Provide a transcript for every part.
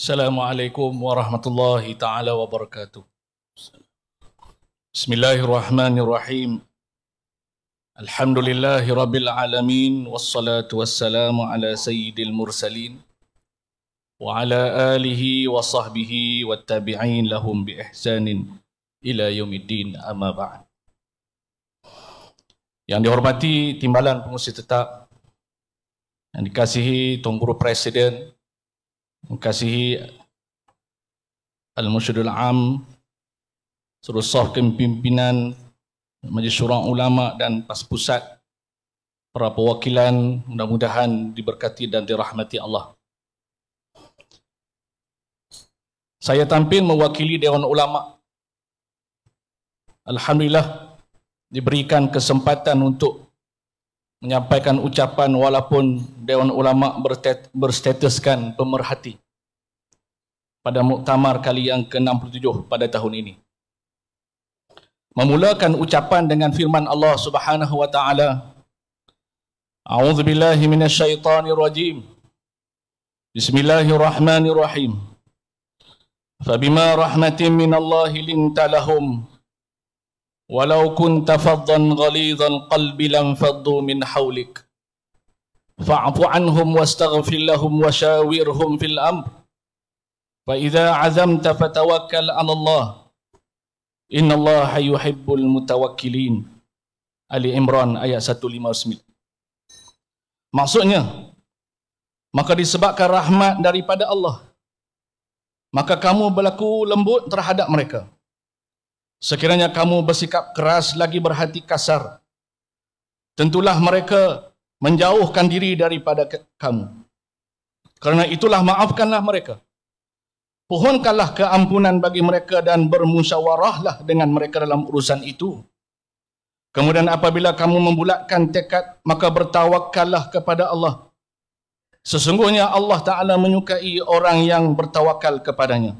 Assalamualaikum warahmatullahi taala wabarakatuh. Bismillahirrahmanirrahim. Alhamdulillahi rabbil alamin wassalatu wassalamu ala sayyidil mursalin wa ala alihi wa sahbihi wat tabi'in lahum bi ihsanin ila yaumiddin amma ba'd. Yang dihormati timbalan pengurusi tetap yang dikasihi Tuan Guru Presiden mengkasihi Al-Mushirul Am, suruh Surah Kepimpinan, Majlis Syura Ulama dan Pas Pusat, para perwakilan mudah-mudahan diberkati dan dirahmati Allah. Saya tampil mewakili Dewan Ulama. Alhamdulillah diberikan kesempatan untuk menyampaikan ucapan walaupun Dewan Ulama berstatuskan pemerhati pada muktamar kali yang ke-67 pada tahun ini. Memulakan ucapan dengan firman Allah Subhanahu wa taala. A'udzu billahi minasyaitonir rajim. Bismillahirrahmanirrahim. Fabima rahmatin min Allah walau kunta faddan ghalizan qalbi lam faddu min hawlik. Fa'fu anhum wastaghfir lahum wa fil amr فإذا عزمت فتوكل على الله إن الله يحب المتوكلين Ali Imran ayat 159 Maksudnya maka disebabkan rahmat daripada Allah maka kamu berlaku lembut terhadap mereka Sekiranya kamu bersikap keras lagi berhati kasar tentulah mereka menjauhkan diri daripada kamu Karena itulah maafkanlah mereka pohonkanlah keampunan bagi mereka dan bermusyawarahlah dengan mereka dalam urusan itu. Kemudian apabila kamu membulatkan tekad, maka bertawakallah kepada Allah. Sesungguhnya Allah Ta'ala menyukai orang yang bertawakal kepadanya.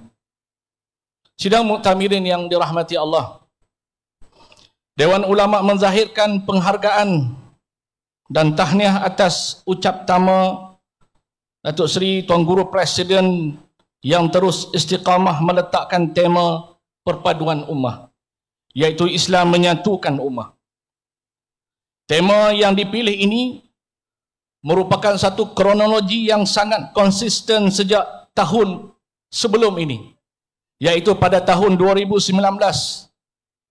Sidang Muqtamirin yang dirahmati Allah. Dewan Ulama menzahirkan penghargaan dan tahniah atas ucap tama Datuk Seri Tuan Guru Presiden yang terus istiqamah meletakkan tema perpaduan ummah yaitu Islam menyatukan ummah. Tema yang dipilih ini merupakan satu kronologi yang sangat konsisten sejak tahun sebelum ini yaitu pada tahun 2019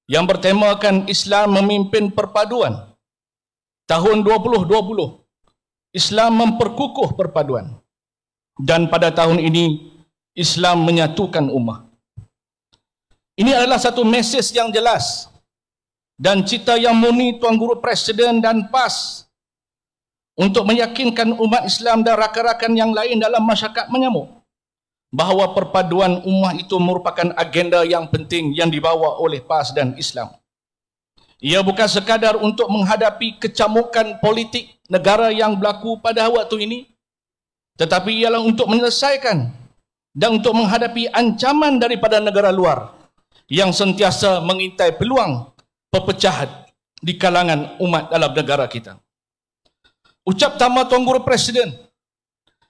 yang bertemakan Islam memimpin perpaduan. Tahun 2020 Islam memperkukuh perpaduan. Dan pada tahun ini Islam menyatukan umat. Ini adalah satu mesej yang jelas dan cita yang murni Tuan Guru Presiden dan PAS untuk meyakinkan umat Islam dan rakan-rakan yang lain dalam masyarakat menyamuk bahawa perpaduan umat itu merupakan agenda yang penting yang dibawa oleh PAS dan Islam. Ia bukan sekadar untuk menghadapi kecamukan politik negara yang berlaku pada waktu ini tetapi ialah untuk menyelesaikan dan untuk menghadapi ancaman daripada negara luar yang sentiasa mengintai peluang pepecahan di kalangan umat dalam negara kita. Ucap Tama Tuan Guru Presiden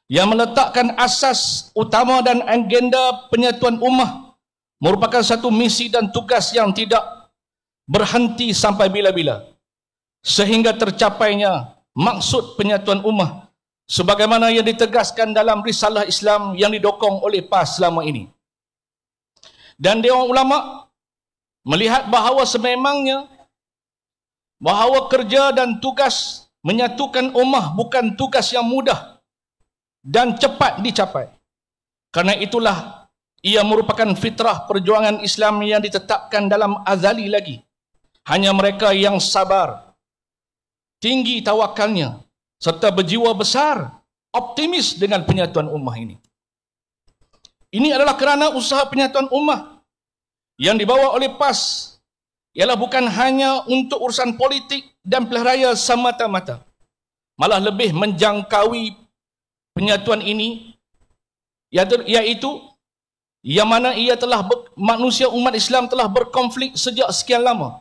yang meletakkan asas utama dan agenda penyatuan umat merupakan satu misi dan tugas yang tidak berhenti sampai bila-bila sehingga tercapainya maksud penyatuan umat sebagaimana yang ditegaskan dalam risalah Islam yang didokong oleh PAS selama ini. Dan Dewan Ulama melihat bahawa sememangnya bahawa kerja dan tugas menyatukan ummah bukan tugas yang mudah dan cepat dicapai. Karena itulah ia merupakan fitrah perjuangan Islam yang ditetapkan dalam azali lagi. Hanya mereka yang sabar, tinggi tawakalnya serta berjiwa besar optimis dengan penyatuan ummah ini. Ini adalah kerana usaha penyatuan ummah yang dibawa oleh PAS ialah bukan hanya untuk urusan politik dan pilihan raya semata-mata. Malah lebih menjangkaui penyatuan ini iaitu yang mana ia telah ber, manusia umat Islam telah berkonflik sejak sekian lama.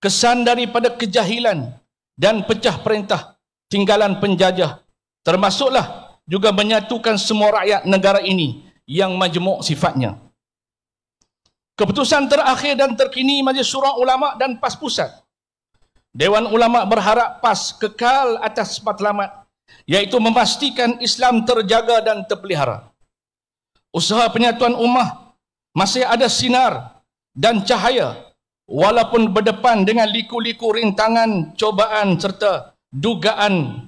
Kesan daripada kejahilan dan pecah perintah tinggalan penjajah termasuklah juga menyatukan semua rakyat negara ini yang majmuk sifatnya. Keputusan terakhir dan terkini Majlis surau Ulama dan PAS Pusat. Dewan Ulama berharap PAS kekal atas matlamat iaitu memastikan Islam terjaga dan terpelihara. Usaha penyatuan ummah masih ada sinar dan cahaya walaupun berdepan dengan liku-liku rintangan, cobaan serta dugaan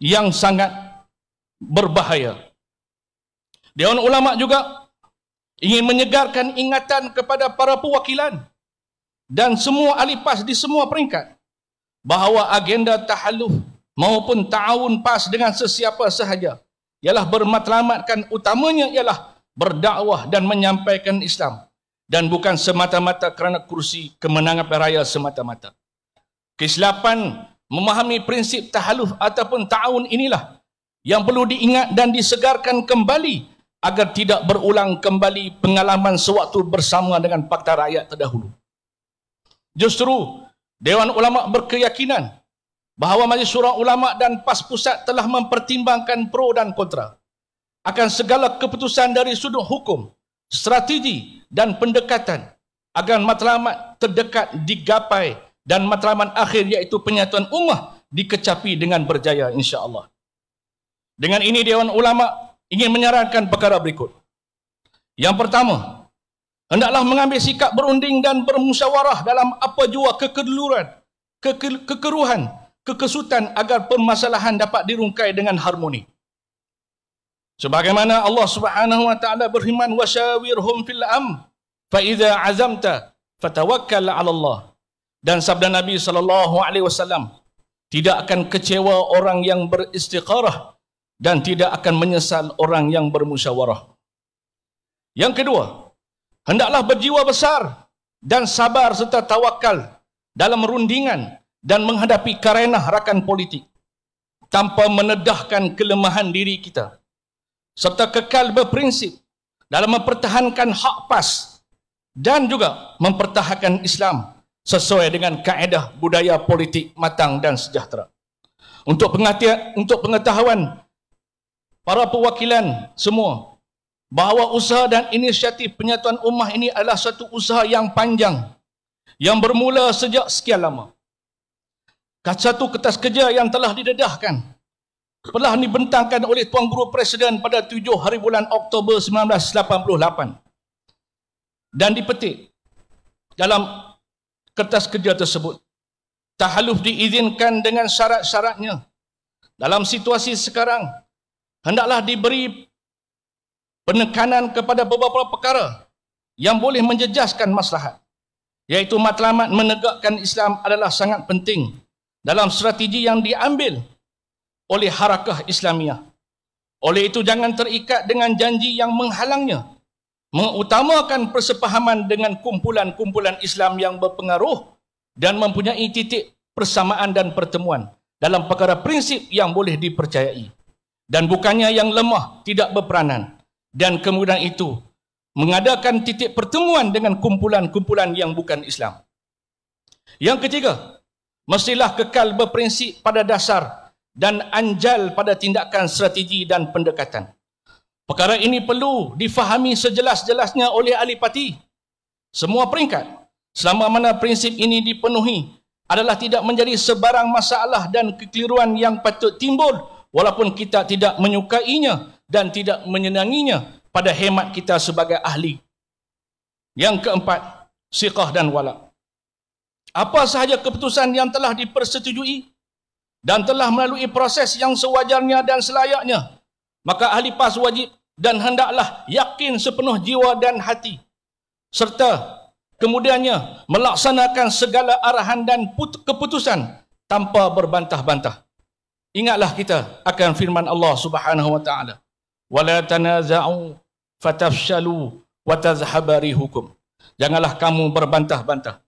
yang sangat berbahaya. Dewan ulama juga ingin menyegarkan ingatan kepada para perwakilan dan semua ahli PAS di semua peringkat bahawa agenda tahalluf maupun ta'awun PAS dengan sesiapa sahaja ialah bermatlamatkan utamanya ialah berdakwah dan menyampaikan Islam dan bukan semata-mata kerana kursi kemenangan raya semata-mata. Kesilapan memahami prinsip tahaluf ataupun ta'awun inilah yang perlu diingat dan disegarkan kembali agar tidak berulang kembali pengalaman sewaktu bersama dengan fakta rakyat terdahulu. Justru, Dewan Ulama' berkeyakinan bahawa Majlis Surah Ulama' dan PAS Pusat telah mempertimbangkan pro dan kontra akan segala keputusan dari sudut hukum, strategi dan pendekatan agar matlamat terdekat digapai dan matlamat akhir iaitu penyatuan ummah dikecapi dengan berjaya insya-Allah. Dengan ini Dewan Ulama ingin menyarankan perkara berikut. Yang pertama, hendaklah mengambil sikap berunding dan bermusyawarah dalam apa jua kekeliruan, ke- kekeruhan, kekesutan agar permasalahan dapat dirungkai dengan harmoni. Sebagaimana Allah Subhanahu wa taala berfirman wasyawirhum fil am fa iza azamta fatawakkal 'ala Allah dan sabda Nabi sallallahu alaihi wasallam tidak akan kecewa orang yang beristiqarah dan tidak akan menyesal orang yang bermusyawarah. Yang kedua, hendaklah berjiwa besar dan sabar serta tawakal dalam rundingan dan menghadapi karenah rakan politik tanpa menedahkan kelemahan diri kita serta kekal berprinsip dalam mempertahankan hak PAS dan juga mempertahankan Islam sesuai dengan kaedah budaya politik matang dan sejahtera. Untuk pengertian, untuk pengetahuan para perwakilan semua bahawa usaha dan inisiatif penyatuan ummah ini adalah satu usaha yang panjang yang bermula sejak sekian lama. Satu kertas kerja yang telah didedahkan telah dibentangkan oleh Tuan Guru Presiden pada 7 hari bulan Oktober 1988 dan dipetik dalam kertas kerja tersebut. Tahaluf diizinkan dengan syarat-syaratnya. Dalam situasi sekarang, hendaklah diberi penekanan kepada beberapa perkara yang boleh menjejaskan maslahat. Iaitu matlamat menegakkan Islam adalah sangat penting dalam strategi yang diambil oleh harakah Islamiah. Oleh itu, jangan terikat dengan janji yang menghalangnya mengutamakan persepahaman dengan kumpulan-kumpulan Islam yang berpengaruh dan mempunyai titik persamaan dan pertemuan dalam perkara prinsip yang boleh dipercayai dan bukannya yang lemah tidak berperanan dan kemudian itu mengadakan titik pertemuan dengan kumpulan-kumpulan yang bukan Islam. Yang ketiga, mestilah kekal berprinsip pada dasar dan anjal pada tindakan strategi dan pendekatan. Perkara ini perlu difahami sejelas-jelasnya oleh ahli parti. Semua peringkat, selama mana prinsip ini dipenuhi, adalah tidak menjadi sebarang masalah dan kekeliruan yang patut timbul walaupun kita tidak menyukainya dan tidak menyenanginya pada hemat kita sebagai ahli. Yang keempat, siqah dan walak. Apa sahaja keputusan yang telah dipersetujui dan telah melalui proses yang sewajarnya dan selayaknya, maka ahli PAS wajib dan hendaklah yakin sepenuh jiwa dan hati serta kemudiannya melaksanakan segala arahan dan put- keputusan tanpa berbantah-bantah. Ingatlah kita akan firman Allah Subhanahu wa taala. Wala tanaza'u fatafshalu wa tazhabari hukum. Janganlah kamu berbantah-bantah.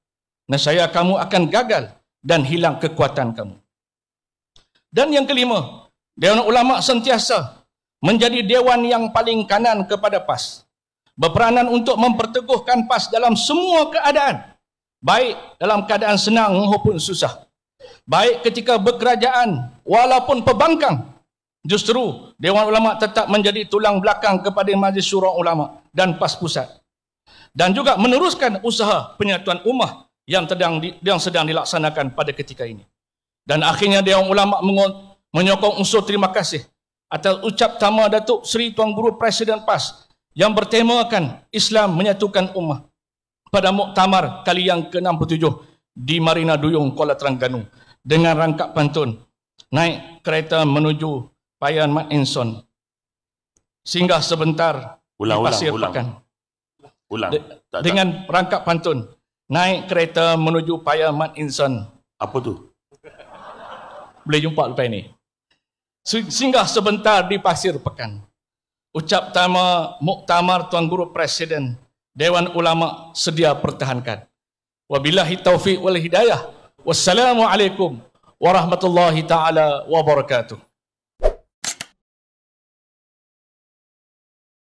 Nasaya kamu akan gagal dan hilang kekuatan kamu. Dan yang kelima, dewan ulama sentiasa menjadi dewan yang paling kanan kepada PAS. Berperanan untuk memperteguhkan PAS dalam semua keadaan. Baik dalam keadaan senang maupun susah. Baik ketika berkerajaan walaupun pebangkang. Justru Dewan Ulama tetap menjadi tulang belakang kepada Majlis Syura Ulama dan PAS Pusat. Dan juga meneruskan usaha penyatuan ummah yang, sedang yang sedang dilaksanakan pada ketika ini. Dan akhirnya Dewan Ulama menyokong unsur terima kasih atas ucap tama Datuk Seri Tuan Guru Presiden PAS yang bertemakan Islam menyatukan umat pada muktamar kali yang ke-67 di Marina Duyung, Kuala Terengganu dengan rangkap pantun naik kereta menuju Payan Mat Inson singgah sebentar ulang, di Pasir ulang, Pekan ulang. Ulang. De- tak, tak. dengan rangkap pantun naik kereta menuju Payan Mat Inson apa tu? boleh jumpa lepas ini singgah sebentar di Pasir Pekan. Ucap tama Muktamar Tuan Guru Presiden Dewan Ulama sedia pertahankan. Wabillahi taufiq wal hidayah. Wassalamualaikum warahmatullahi taala wabarakatuh.